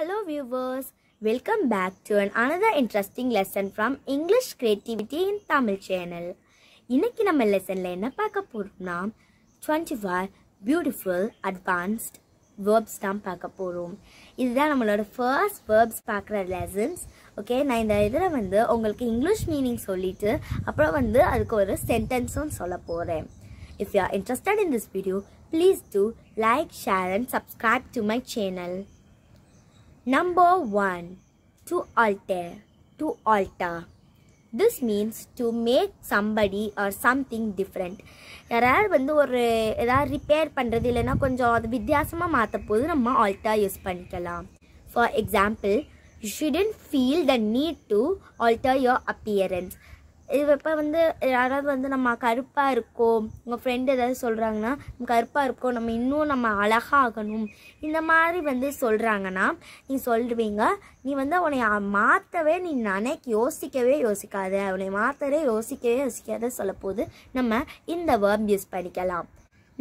Hello viewers welcome back to an another interesting lesson from English Creativity in Tamil channel. இன்னைக்கு நம்ம லெசனில் என்ன பார்க்க போகிறோம்னா twenty four beautiful advanced verbs தான் பார்க்க போகிறோம் இதுதான் நம்மளோட ஃபர்ஸ்ட் வேர்ப்ஸ் பார்க்குற லெசன்ஸ் ஓகே நான் இந்த இதில் வந்து உங்களுக்கு இங்கிலீஷ் மீனிங் சொல்லிவிட்டு அப்புறம் வந்து அதுக்கு ஒரு சென்டென்ஸும் சொல்ல போகிறேன் if you are interested in this video please do like share and subscribe to my channel Number 1. To alter. To alter. This means to make somebody or something different யாராவது வந்து ஒரு ஏதாவது ரிப்பேர் பண்ணுறது இல்லைன்னா கொஞ்சம் அது வித்தியாசமாக மாற்ற போது நம்ம ஆல்ட்டா யூஸ் பண்ணிக்கலாம் for example you shouldn't feel the need to alter your appearance இப்போ வந்து யாராவது வந்து நம்ம கருப்பாக இருக்கோம் உங்கள் ஃப்ரெண்டு ஏதாவது சொல்கிறாங்கன்னா நம்ம கருப்பாக இருக்கோம் நம்ம இன்னும் நம்ம அழகாகணும் இந்த மாதிரி வந்து சொல்கிறாங்கன்னா நீ சொல்லுவீங்க நீ வந்து அவனை மாற்றவே நீ நினைக்க யோசிக்கவே யோசிக்காத அவனை மாற்றவே யோசிக்கவே யோசிக்காத சொல்ல போது நம்ம இந்த வேர்ப் யூஸ் பண்ணிக்கலாம்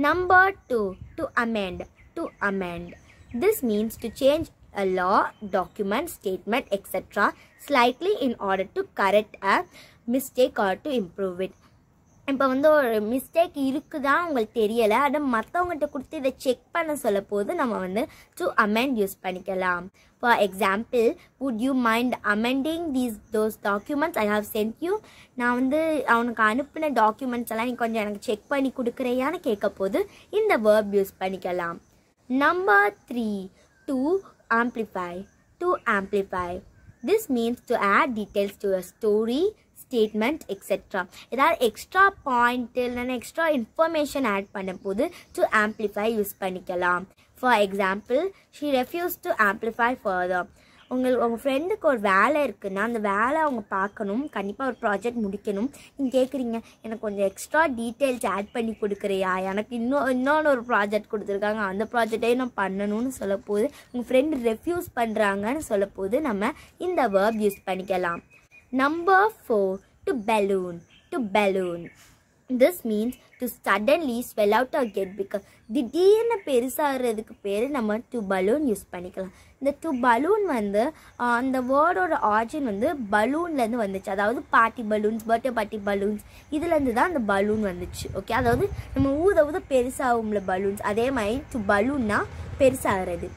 number two to amend to amend this means to change a law, document, statement, etc. slightly in order to correct a mistake or to improve it இப்போ வந்து ஒரு மிஸ்டேக் இருக்குதான் உங்களுக்கு தெரியலை ஆனால் மற்றவங்ககிட்ட கொடுத்து இதை செக் பண்ண சொல்ல போது நம்ம வந்து டு அமெண்ட் யூஸ் பண்ணிக்கலாம் for example would you mind amending these those documents I have sent you நான் வந்து அவனுக்கு அனுப்பின டாக்குமெண்ட்ஸ் எல்லாம் நீ கொஞ்சம் எனக்கு செக் பண்ணி கொடுக்குறியான்னு கேட்க போது இந்த வேர்ப் யூஸ் பண்ணிக்கலாம் number three to amplify to amplify this means to add details to a story statement etcetera ஏதாவது எக்ஸ்ட்ரா பாயிண்ட்டு இல்லைன்னா எக்ஸ்ட்ரா இன்ஃபர்மேஷன் ஆட் பண்ணும்போது டு ஆம்ப்ளிஃபை யூஸ் பண்ணிக்கலாம் for example she refuse to amplify further உங்களுக்கு உங்கள் ஃப்ரெண்டுக்கு ஒரு வேலை இருக்குதுன்னா அந்த வேலை அவங்க பார்க்கணும் கண்டிப்பாக ஒரு ப்ராஜெக்ட் முடிக்கணும் நீங்கள் கேட்குறீங்க எனக்கு கொஞ்சம் எக்ஸ்ட்ரா டீட்டெயில்ஸ் ஆட் பண்ணி கொடுக்குறியா எனக்கு இன்னும் இன்னொன்று ஒரு ப்ராஜெக்ட் கொடுத்துருக்காங்க அந்த ப்ராஜெக்டையும் நான் பண்ணணும்னு சொல்லப்போது உங்கள் ஃப்ரெண்டு ரெஃப்யூஸ் பண்ணுறாங்கன்னு சொல்லப்போது நம்ம இந்த வேர்ப் யூஸ் பண்ணிக்கலாம் Number 4. To balloon. To balloon. This means to suddenly swell out or get because திடீர்னு பெருசாகிறதுக்கு பேர் நம்ம டு பலூன் யூஸ் பண்ணிக்கலாம் இந்த டு பலூன் வந்து அந்த வேர்டோட ஆர்ஜின் வந்து பலூன்லேருந்து வந்துச்சு அதாவது party balloons birthday party balloons இதுலேருந்து தான் அந்த பலூன் வந்துச்சு ஓகே அதாவது நம்ம ஊத ஊத பெருசாகும்ல பலூன்ஸ் அதே மாதிரி டு பலூன்னா பெருசாகிறது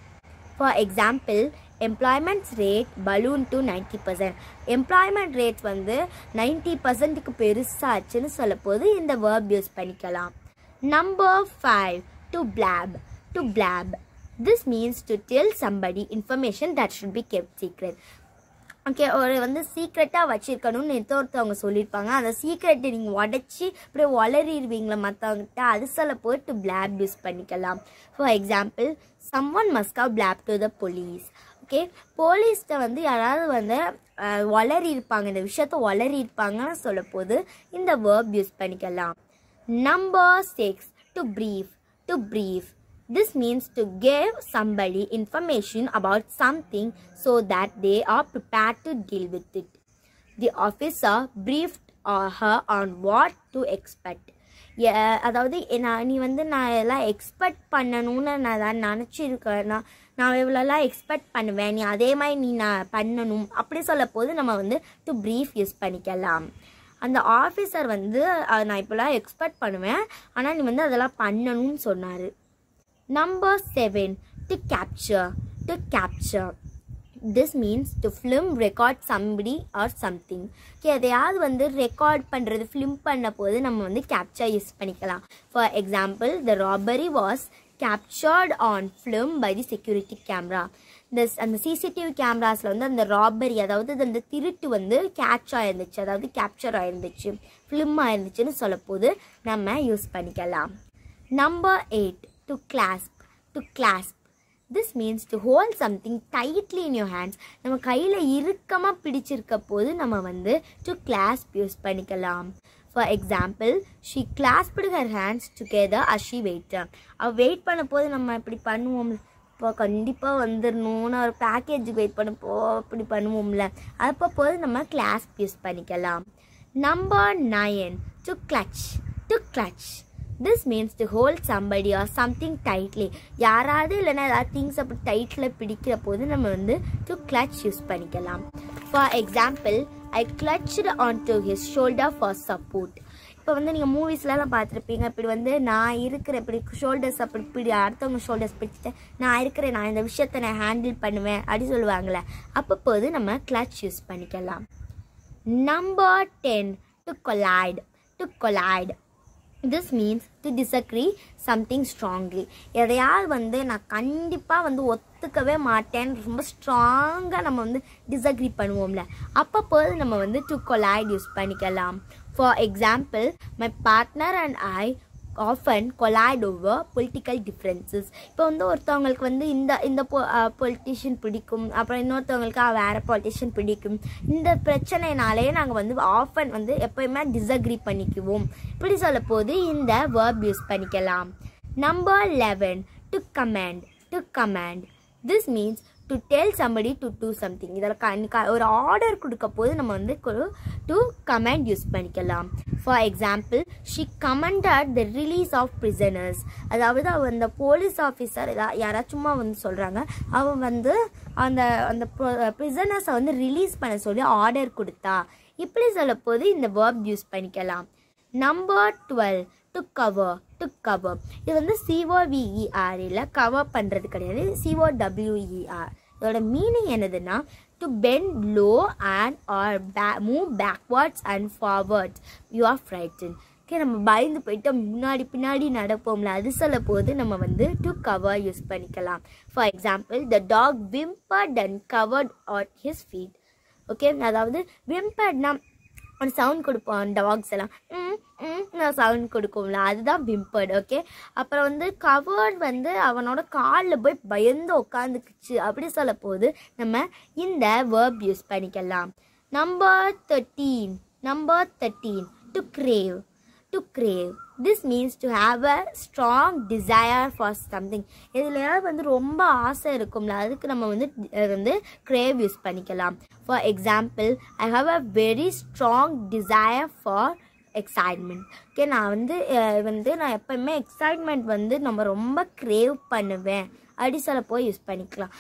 for example employments rate balloon to ninety percent employment rate வந்து நைன்ட்டி பர்சன்ட்டுக்கு பெருசாச்சுன்னு சொல்ல இந்த வேர்ப் யூஸ் பண்ணிக்கலாம் number five to blab to blab this means to tell somebody information that should be kept secret okay ஒரு வந்து சீக்ரெட்டாக வச்சுருக்கணும்னு எத்தோ ஒருத்தவங்க சொல்லியிருப்பாங்க அந்த சீக்ரெட்டை நீங்கள் உடச்சி அப்புறம் வளரிடுவீங்களா மற்றவங்ககிட்ட அது சொல்ல போய் டு பிளாப் யூஸ் பண்ணிக்கலாம் for example some one must've blab to the police okay போலீஸ்கிட்ட வந்து யாராவது வந்து வளரி இருப்பாங்க இந்த விஷயத்த வளரி இருப்பாங்கன்னு சொல்ல போது இந்த வேர்ப் யூஸ் பண்ணிக்கலாம் number six to brief to brief this means to gave somebody information about something so that they are prepare to deal with it the officer briefed ah on what to expect அதாவது நான் நீ வந்து நான் எல்லாம் expect பண்ணணும்னு நான் தான் நினச்சிருக்கேன்னா நான் இவ்வளோலாம் எக்ஸ்பெக்ட் பண்ணுவேன் நீ அதே மாதிரி நீ நான் பண்ணணும் அப்படி சொல்ல போது நம்ம வந்து டு ப்ரீஃப் யூஸ் பண்ணிக்கலாம் அந்த ஆஃபீஸர் வந்து நான் இப்போலாம் எக்ஸ்பெக்ட் பண்ணுவேன் ஆனால் நீ வந்து அதெல்லாம் பண்ணணும்னு சொன்னார் number seven to capture to capture this means to film record somebody or something okay எதையாவது வந்து ரெக்கார்ட் பண்ணுறது ஃபிலிம் பண்ண போது நம்ம வந்து கேப்சர் யூஸ் பண்ணிக்கலாம் for example the robbery was captured on film by the security camera இந்த அந்த சிசிடிவி கேமராஸில் வந்து அந்த ராபரி அதாவது அந்த திருட்டு வந்து கேட்ச் ஆயிருந்துச்சு அதாவது கேப்சர் ஆயிருந்துச்சு ஃபிலிம் ஆயிருந்துச்சுன்னு சொல்லப்போது நம்ம யூஸ் பண்ணிக்கலாம் number eight to clasp to clasp this means to hold something tightly in your hands நம்ம கையில் இறுக்கமாக பிடிச்சிருக்க போது நம்ம வந்து டு கிளாஸ்ப் யூஸ் பண்ணிக்கலாம் for example she clasped her hands together as she wait அவள் வெயிட் பண்ண போது நம்ம இப்படி பண்ணுவோம் இப்போ கண்டிப்பாக வந்துடணும்னு ஒரு பேக்கேஜுக்கு வெயிட் பண்ணப்போ இப்படி பண்ணுவோம்ல அப்போ போது நம்ம கிளாஸ்ப் யூஸ் பண்ணிக்கலாம் number nine to clutch to clutch this means to hold somebody or something tightly யாராவது இல்லைன்னா ஏதாவது திங்ஸ் அப்படி டைட்டில் பிடிக்கிற போது நம்ம வந்து டு கிளச் யூஸ் பண்ணிக்கலாம் for example I clutch on to his shoulder for support இப்போ வந்து நீங்கள் மூவிஸ்லலாம் பார்த்துருப்பீங்க இப்படி வந்து நான் இருக்கிற இப்படி ஷோல்டர்ஸ் அப்படி இப்படி அடுத்தவங்க ஷோல்டர்ஸ் பிடிச்சிட்டேன் நான் இருக்கிறேன் நான் இந்த விஷயத்த நான் ஹேண்டில் பண்ணுவேன் அப்படின்னு சொல்லுவாங்களே அப்போ போது நம்ம கிளச் யூஸ் பண்ணிக்கலாம் number ten to collide to collide this means to disagree something strongly எதையாவது வந்து நான் கண்டிப்பாக வந்து ஒத்துக்கவே மாட்டேன் ரொம்ப ஸ்ட்ராங்காக நம்ம வந்து டிஸ்அக்ரி பண்ணுவோம்ல அப்பப்போ நம்ம வந்து டு கொலாய்ட் யூஸ் பண்ணிக்கலாம் for example my partner and I often collide over political differences இப்போ வந்து ஒருத்தவங்களுக்கு வந்து இந்த இந்த பொ பொலிட்டிஷியன் பிடிக்கும் அப்புறம் இன்னொருத்தவங்களுக்கு வேறு பொலிட்டிஷியன் பிடிக்கும் இந்த பிரச்சனைனாலேயே நாங்கள் வந்து ஆஃபன் வந்து எப்போயுமே டிஸ்அக்ரி பண்ணிக்குவோம் இப்படி சொல்ல போது இந்த வேர்ப் யூஸ் பண்ணிக்கலாம் number eleven to command to command this means to tell somebody to do something இதில் ஒரு ஆர்டர் கொடுக்க போது நம்ம வந்து டு கமெண்ட் யூஸ் பண்ணிக்கலாம் for example she commanded the release of prisoners அதாவது அவள் அந்த போலீஸ் ஆஃபீஸர் யாராச்சும் வந்து சொல்கிறாங்க அவன் வந்து அந்த அந்த ப்ரிசனர்ஸை வந்து ரிலீஸ் பண்ண சொல்லி ஆர்டர் கொடுத்தா இப்படி சொல்ல போது இந்த வேர்ப் யூஸ் பண்ணிக்கலாம் number twelve to cower to cower இது வந்து சிஓவிஇஆரில் e கவர் பண்ணுறது கிடையாது சிஓடபிள்யூஇஆர் e இதோட மீனிங் என்னதுன்னா to bend low and or pay move backwards and forwards you are frightened okay நம்ம பயந்து போயிட்டு முன்னாடி பின்னாடி நடப்போம்ல அது சொல்ல போது நம்ம வந்து டு கவர் யூஸ் பண்ணிக்கலாம் for example the dog whimpered and cowered at his feet okay அதாவது விம்பர்ட்னா ஒரு சவுண்ட் கொடுப்போம் டாக்ஸ் எல்லாம் நான் சவுண்ட் கொடுக்கும்ல அதுதான் பிம்பர்டு ஓகே அப்புறம் வந்து கவர்ட் வந்து அவனோட காலில் போய் பயந்து உட்காந்துக்குச்சு அப்படி சொல்ல போது நம்ம இந்த வேர்ப் யூஸ் பண்ணிக்கலாம் number thirteen number thirteen to crave to crave this means to have a strong desire for something இதில் ஏதாவது வந்து ரொம்ப ஆசை இருக்கும்ல அதுக்கு நம்ம வந்து வந்து கிரேவ் யூஸ் பண்ணிக்கலாம் for example I have a very strong desire for excitement okay நான் வந்து வந்து நான் எப்போயுமே எக்ஸைட்மெண்ட் வந்து நம்ம ரொம்ப க்ரேவ் பண்ணுவேன் அப்படி சொல்ல யூஸ் பண்ணிக்கலாம்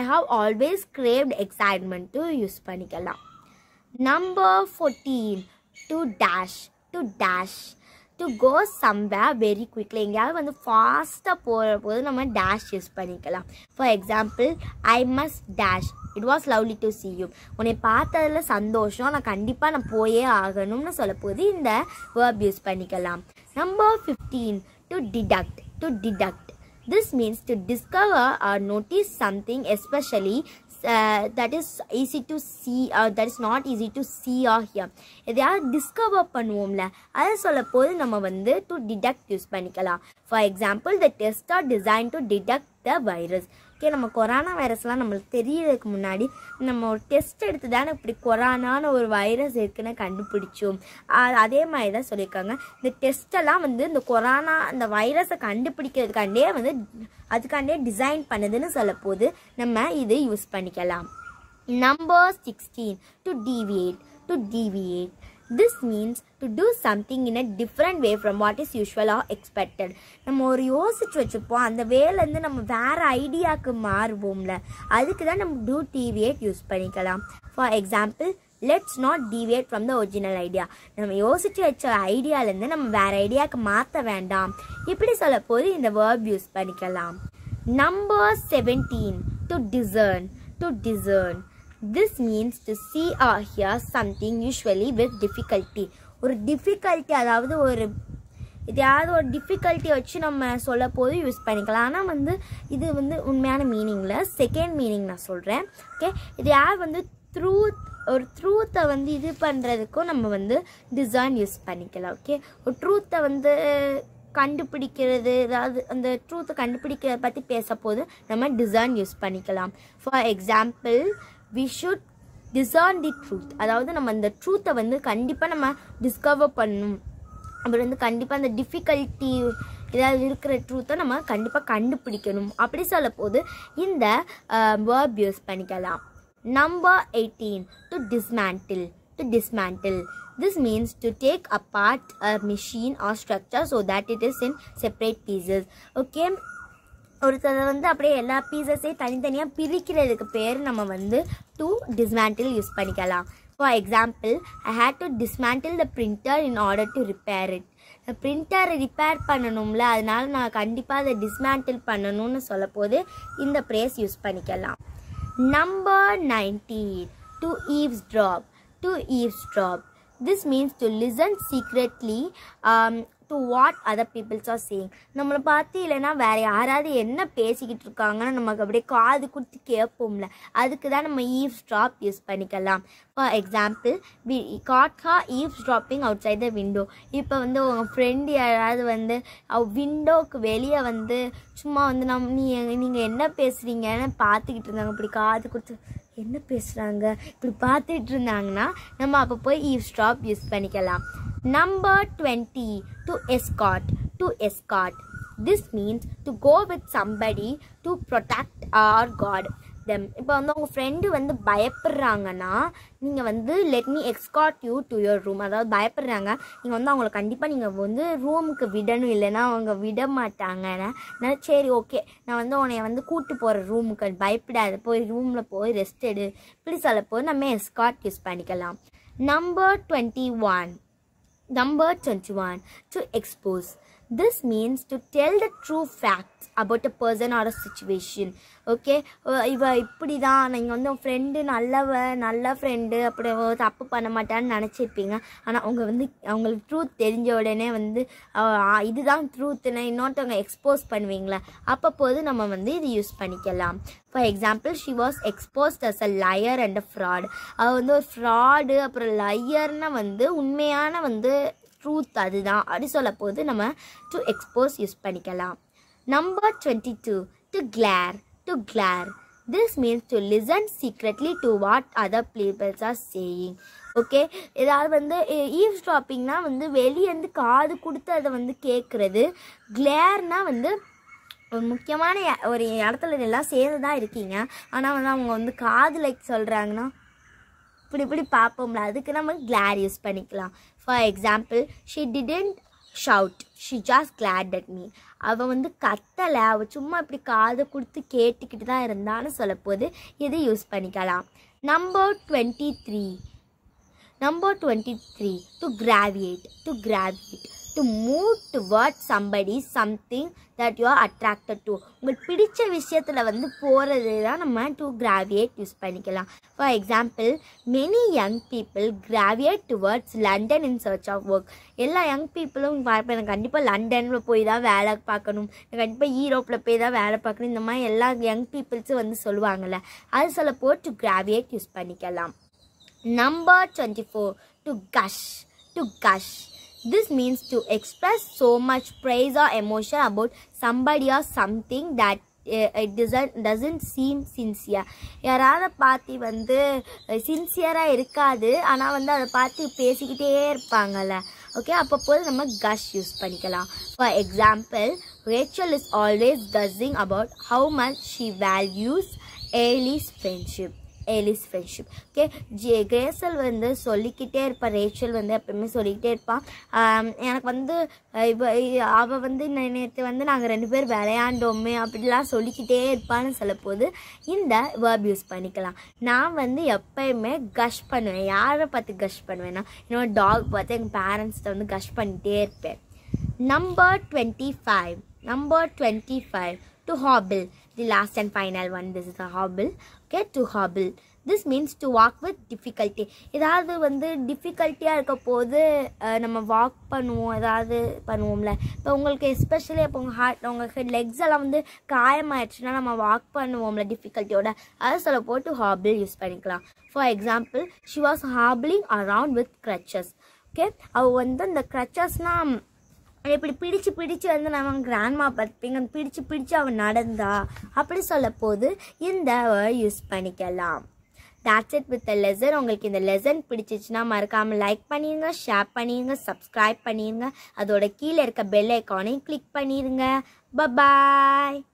ஐ ஹாவ் ஆல்வேஸ் க்ரேவ்ட் எக்ஸைட்மெண்ட்டும் யூஸ் பண்ணிக்கலாம் number fourteen to dash to dash to go somewhere very quickly எங்கேயாவது வந்து ஃபாஸ்ட்டாக போகிற போது நம்ம டேஷ் யூஸ் பண்ணிக்கலாம் for example I must dash it was lovely to see you உன்னை பார்த்ததில் சந்தோஷம் நான் கண்டிப்பாக நான் போயே ஆகணும்னு சொல்லப்போது இந்த வேர்ப் யூஸ் பண்ணிக்கலாம் number fifteen to detect to detect this means to discover or notice something especially uh, that is easy to see uh, that is not easy to see or hear எதையாவது discover பண்ணுவோம்ல அதை சொல்ல போது நம்ம வந்து to detect use பண்ணிக்கலாம் for example the test are design to detect the virus okay நம்ம corona வைரஸ்லாம் நம்மளுக்கு தெரியறதுக்கு முன்னாடி நம்ம ஒரு டெஸ்ட் எடுத்து தானே இப்படி கொரோனான்னு ஒரு வைரஸ் இருக்குன்னு கண்டுபிடிச்சோம் அதே மாதிரி தான் சொல்லியிருக்காங்க இந்த டெஸ்ட்டெல்லாம் வந்து இந்த கொரோனா அந்த வைரஸை கண்டுபிடிக்கிறதுக்காண்டே வந்து அதுக்காண்டே டிசைன் பண்ணுதுன்னு சொல்லப்போது நம்ம இது யூஸ் பண்ணிக்கலாம் number sixteen to deviate to deviate this means to do something in a different way from what is யூஸ்வலாக எக்ஸ்பெக்டட் நம்ம ஒரு யோசிச்சு வச்சுப்போம் அந்த வேலேருந்து நம்ம வேறு ஐடியாவுக்கு மாறுவோம்ல அதுக்கு தான் நம்ம டூ டிவியேட் யூஸ் பண்ணிக்கலாம் for example let's not deviate from the original idea நம்ம யோசிச்சு வச்ச ஐடியாலேருந்து நம்ம வேறு ஐடியாவுக்கு மாற்ற வேண்டாம் இப்படி சொல்ல போது இந்த வேர்ப் யூஸ் பண்ணிக்கலாம் number seventeen to discern to discern This means to see or hear something usually with difficulty. ஒரு difficulty அதாவது ஒரு எதையாவது ஒரு டிஃபிகல்ட்டி வச்சு நம்ம சொல்ல போது யூஸ் பண்ணிக்கலாம் ஆனால் வந்து இது வந்து உண்மையான மீனிங்கில் செகண்ட் மீனிங் நான் சொல்கிறேன் ஓகே இது யார் வந்து த்ரூத் ஒரு ட்ரூத்தை வந்து இது பண்ணுறதுக்கும் நம்ம வந்து டிசைன் யூஸ் பண்ணிக்கலாம் ஓகே ஒரு ட்ரூத்தை வந்து கண்டுபிடிக்கிறது ஏதாவது அந்த ட்ரூத்தை கண்டுபிடிக்கிறத பற்றி பேச போது நம்ம டிசைன் யூஸ் பண்ணிக்கலாம் for example we should discern the truth அதாவது நம்ம அந்த ட்ரூத்தை வந்து கண்டிப்பாக நம்ம டிஸ்கவர் பண்ணும் அப்புறம் வந்து கண்டிப்பாக அந்த டிஃபிகல்ட்டி ஏதாவது இருக்கிற ட்ரூத்தை நம்ம கண்டிப்பாக கண்டுபிடிக்கணும் அப்படி சொல்ல போது இந்த வேர்ப் யூஸ் பண்ணிக்கலாம் number eighteen to dismantle to dismantle this means to take apart a machine or structure so that it is in separate pieces okay ஒருத்தரை வந்து அப்படியே எல்லா பீசஸையும் தனித்தனியாக பிரிக்கிறதுக்கு பேர் நம்ம வந்து டூ டிஸ்மேண்டில் யூஸ் பண்ணிக்கலாம் for example I had to dismantle the printer in order to repair it பிரிண்டரை ரிப்பேர் பண்ணணும்ல அதனால் நான் கண்டிப்பாக அதை டிஸ்மேண்டில் பண்ணணும்னு சொல்லப்போது இந்த ப்ரேஸ் யூஸ் பண்ணிக்கலாம் number nineteen to eavesdrop to eavesdrop this means to listen secretly to what other peoples are saying நம்மளை பார்த்து இல்லைன்னா வேறு யாராவது என்ன பேசிக்கிட்டு இருக்காங்கன்னு நமக்கு அப்படியே காது கொடுத்து கேட்போம்ல அதுக்கு தான் நம்ம ஈவ் ட்ராப் யூஸ் பண்ணிக்கலாம் for example we caught her eavesdropping outside the window இப்போ வந்து உங்கள் ஃப்ரெண்டு யாராவது வந்து விண்டோவுக்கு வெளியே வந்து சும்மா வந்து நம் நீ நீங்கள் என்ன பேசுகிறீங்கன்னு பார்த்துக்கிட்டு இருந்தாங்க அப்படி காது கொடுத்து என்ன பேசுகிறாங்க இப்படி பார்த்துட்டு இருந்தாங்கன்னா நம்ம அப்போ போய் ஈவ் ஸ்டாப் யூஸ் பண்ணிக்கலாம் number twenty two escort to escort this means to go with somebody to protect or guard them இப்போ வந்து உங்கள் ஃப்ரெண்டு வந்து பயப்படுறாங்கன்னா நீங்கள் வந்து let me escort you to your room அதாவது பயப்படுறாங்க நீங்கள் வந்து அவங்கள கண்டிப்பாக நீங்கள் வந்து ரூமுக்கு விடணும் இல்லைன்னா அவங்க விட மாட்டாங்கன்னா சரி ஓகே நான் வந்து உன்னை வந்து கூட்டு போகிற ரூமுக்கு பயப்படாத போய் ரூமில் போய் ரெஸ்ட் எடு ப்ளீஸ் அதில் போய் நம்ம எஸ்காட் யூஸ் பண்ணிக்கலாம் number twenty one number twenty one to expose this means to tell the true fact about a person or a situation okay இவ இப்படி தான் நீங்கள் வந்து உன் ஃப்ரெண்டு நல்லவ நல்ல ஃப்ரெண்டு அப்படி தப்பு பண்ண மாட்டான்னு நினச்சிருப்பீங்க ஆனால் அவங்க வந்து அவங்களுக்கு ட்ரூத் தெரிஞ்ச உடனே வந்து இதுதான் ட்ரூத்துன்னு இன்னொருத்தவங்க எக்ஸ்போஸ் பண்ணுவீங்களே அப்போ போது நம்ம வந்து இது யூஸ் பண்ணிக்கலாம் for example she was exposed as a liar and a fraud அது வந்து ஒரு ஃப்ராடு அப்புறம் லயர்னா வந்து உண்மையான வந்து ட்ரூத் அதுதான் அப்படி சொல்லப்போது நம்ம டு எக்ஸ்போஸ் யூஸ் பண்ணிக்கலாம் Number 22. To glare. To glare. This means to listen secretly to what other peoples are saying okay ஏதாவது வந்து ஈவ் ஸ்டாப்பிங்னா வந்து வெளியேருந்து காது கொடுத்து அதை வந்து கேட்குறது கிளேர்னால் வந்து ஒரு முக்கியமான ஒரு இடத்துல எல்லாம் சேர்ந்து தான் இருக்கீங்க ஆனால் வந்து அவங்க வந்து காது லைக் சொல்கிறாங்கன்னா இப்படி இப்படி பார்ப்போம்ல அதுக்கு நம்ம கிளார் யூஸ் பண்ணிக்கலாம் for example she didn't shout she just glared at me அவள் வந்து கத்தலை அவள் சும்மா இப்படி காது கொடுத்து கேட்டுக்கிட்டு தான் இருந்தான்னு சொல்லப்போது இதை யூஸ் பண்ணிக்கலாம் number twenty three number twenty three to gravitate to gravitate to move toward somebody something that you are attracted to உங்களுக்கு பிடிச்ச விஷயத்தில் வந்து போகிறது தான் நம்ம டு கிராவியேட் யூஸ் பண்ணிக்கலாம் for example many young people gravitate towards London in search of work எல்லா young பீப்புளும் பார்ப்பேன் எனக்கு கண்டிப்பாக லண்டனில் போய் தான் வேலை பார்க்கணும் கண்டிப்பாக ஈரோப்பில் போய் தான் வேலை பார்க்கணும் இந்த மாதிரி எல்லா யங் பீப்புள்ஸும் வந்து சொல்லுவாங்கள்ல அது சொல்லப்போ டு கிராவியேட் யூஸ் பண்ணிக்கலாம் number twenty four to gush to gush This means to express so much praise or emotion about somebody or something that it doesn't doesn't seem sincere யாராவது பார்த்து வந்து சின்சியராக uh, இருக்காது ஆனால் வந்து அதை பார்த்து பேசிக்கிட்டே இருப்பாங்கள்ல ஓகே அப்போ போது நம்ம கஷ் யூஸ் பண்ணிக்கலாம் for example Rachel is always gushing about how much she values Alice's friendship Alice's friendship okay ஜே கிரேசல் வந்து சொல்லிக்கிட்டே இருப்பான் ரேச்சல் வந்து எப்பயுமே சொல்லிக்கிட்டே இருப்பான் எனக்கு வந்து இப்போ அவள் வந்து நேற்று வந்து நாங்கள் ரெண்டு பேர் விளையாண்டோமே அப்படிலாம் சொல்லிக்கிட்டே இருப்பான்னு சொல்லப்போது இந்த வேர்ப் யூஸ் பண்ணிக்கலாம் நான் வந்து எப்பயுமே கஷ் பண்ணுவேன் யாரை பார்த்து கஷ் பண்ணுவேன்னா என்னோட டாக் பார்த்து எங்கள் பேரண்ட்ஸ்கிட்ட வந்து கஷ் பண்ணிகிட்டே இருப்பேன் number twenty five number twenty five to hobble the last and final one this is a hobble okay to hobble this means to walk with difficulty ஏதாவது வந்து டிஃபிகல்ட்டியாக இருக்க போது நம்ம வாக் பண்ணுவோம் ஏதாவது பண்ணுவோம்ல இப்போ உங்களுக்கு எஸ்பெஷலி இப்போ உங்கள் ஹார்ட் உங்கள் லெக்ஸ் எல்லாம் வந்து காயமாயிடுச்சுன்னா நம்ம வாக் பண்ணுவோம்ல டிஃபிகல்ட்டியோட அதை சொல்ல போட்டு ஹாபிள் யூஸ் பண்ணிக்கலாம் for example she was hobbling around with crutches okay அவள் வந்து அந்த க்ரச்சஸ்னால் அவன் இப்படி பிடிச்சு பிடிச்சு வந்து நம்ம கிராண்ட்மா பார்த்துப்பீங்க பிடிச்சு பிடிச்சு அவன் நடந்தா அப்படி சொல்ல போது இந்த வேர்ட் யூஸ் பண்ணிக்கலாம் தட்ஸ் இட் வித் லெசன் உங்களுக்கு இந்த லெசன் பிடிச்சிச்சுன்னா மறக்காமல் லைக் பண்ணிடுங்க ஷேர் பண்ணிடுங்க சப்ஸ்கிரைப் பண்ணிடுங்க அதோட கீழே இருக்க பெல் ஐக்கானையும் கிளிக் பண்ணிடுங்க பபாய்